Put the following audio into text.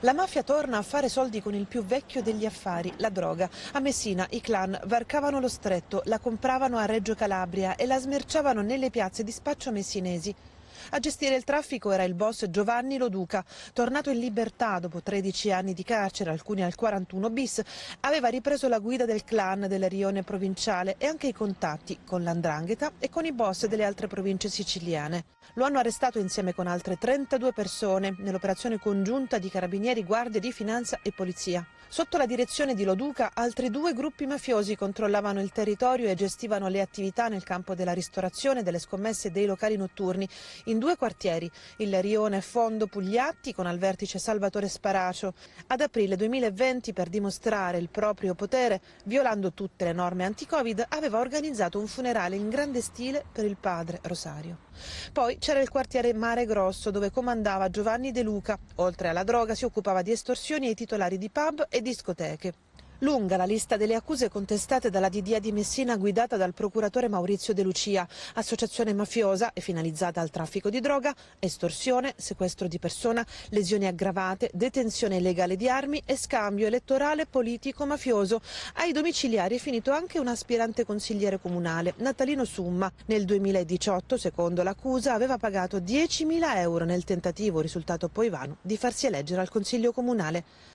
La mafia torna a fare soldi con il più vecchio degli affari, la droga. A Messina i clan varcavano lo stretto, la compravano a Reggio Calabria e la smerciavano nelle piazze di spaccio messinesi. A gestire il traffico era il boss Giovanni Loduca. Tornato in libertà dopo 13 anni di carcere, alcuni al 41 bis, aveva ripreso la guida del clan del rione provinciale e anche i contatti con l'Andrangheta e con i boss delle altre province siciliane. Lo hanno arrestato insieme con altre 32 persone nell'operazione congiunta di carabinieri, guardie di finanza e polizia. Sotto la direzione di Loduca altri due gruppi mafiosi controllavano il territorio e gestivano le attività nel campo della ristorazione, delle scommesse e dei locali notturni in due quartieri, il rione Fondo Pugliatti con al vertice Salvatore Sparacio, ad aprile 2020 per dimostrare il proprio potere, violando tutte le norme anti-Covid, aveva organizzato un funerale in grande stile per il padre Rosario. Poi c'era il quartiere Mare Grosso dove comandava Giovanni De Luca. Oltre alla droga si occupava di estorsioni ai titolari di pub e discoteche. Lunga la lista delle accuse contestate dalla DDA di Messina guidata dal procuratore Maurizio De Lucia, associazione mafiosa e finalizzata al traffico di droga, estorsione, sequestro di persona, lesioni aggravate, detenzione illegale di armi e scambio elettorale politico-mafioso. Ai domiciliari è finito anche un aspirante consigliere comunale, Natalino Summa. Nel 2018, secondo l'accusa, aveva pagato 10.000 euro nel tentativo, risultato poi vano, di farsi eleggere al Consiglio Comunale.